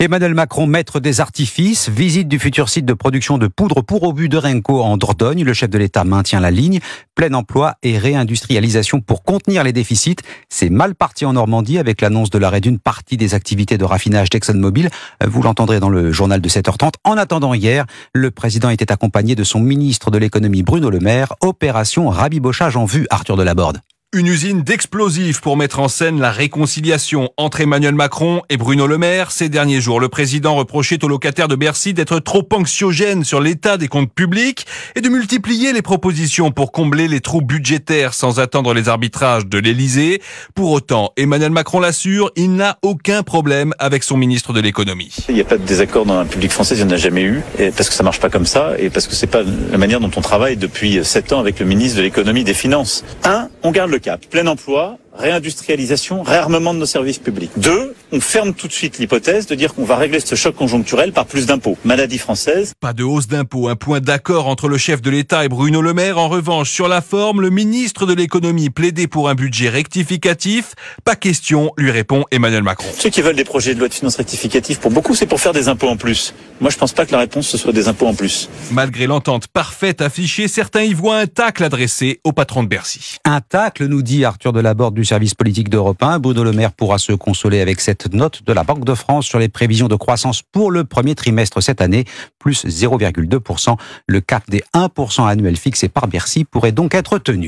Emmanuel Macron, maître des artifices, visite du futur site de production de poudre pour obus de Renko en Dordogne. Le chef de l'État maintient la ligne. Plein emploi et réindustrialisation pour contenir les déficits. C'est mal parti en Normandie avec l'annonce de l'arrêt d'une partie des activités de raffinage d'ExxonMobil. Vous l'entendrez dans le journal de 7h30. En attendant hier, le président était accompagné de son ministre de l'économie Bruno Le Maire. Opération rabibochage en vue, Arthur Delaborde une usine d'explosifs pour mettre en scène la réconciliation entre Emmanuel Macron et Bruno Le Maire. Ces derniers jours, le président reprochait aux locataires de Bercy d'être trop anxiogène sur l'état des comptes publics et de multiplier les propositions pour combler les trous budgétaires sans attendre les arbitrages de l'Élysée. Pour autant, Emmanuel Macron l'assure, il n'a aucun problème avec son ministre de l'économie. Il n'y a pas de désaccord dans la République française, il n'y en a jamais eu, parce que ça marche pas comme ça et parce que c'est pas la manière dont on travaille depuis sept ans avec le ministre de l'économie des finances on garde le cap. Plein emploi, réindustrialisation, réarmement de nos services publics. Deux, on ferme tout de suite l'hypothèse de dire qu'on va régler ce choc conjoncturel par plus d'impôts. Maladie française. Pas de hausse d'impôts, un point d'accord entre le chef de l'État et Bruno Le Maire. En revanche, sur la forme, le ministre de l'économie plaidait pour un budget rectificatif. Pas question, lui répond Emmanuel Macron. Ceux qui veulent des projets de loi de finances rectificatives, pour beaucoup, c'est pour faire des impôts en plus. Moi, je pense pas que la réponse ce soit des impôts en plus. Malgré l'entente parfaite affichée, certains y voient un tacle adressé au patron de Bercy nous dit Arthur Delaborde du service politique d'Europe 1. Bruno Le Maire pourra se consoler avec cette note de la Banque de France sur les prévisions de croissance pour le premier trimestre cette année, plus 0,2%. Le cap des 1% annuel fixé par Bercy pourrait donc être tenu.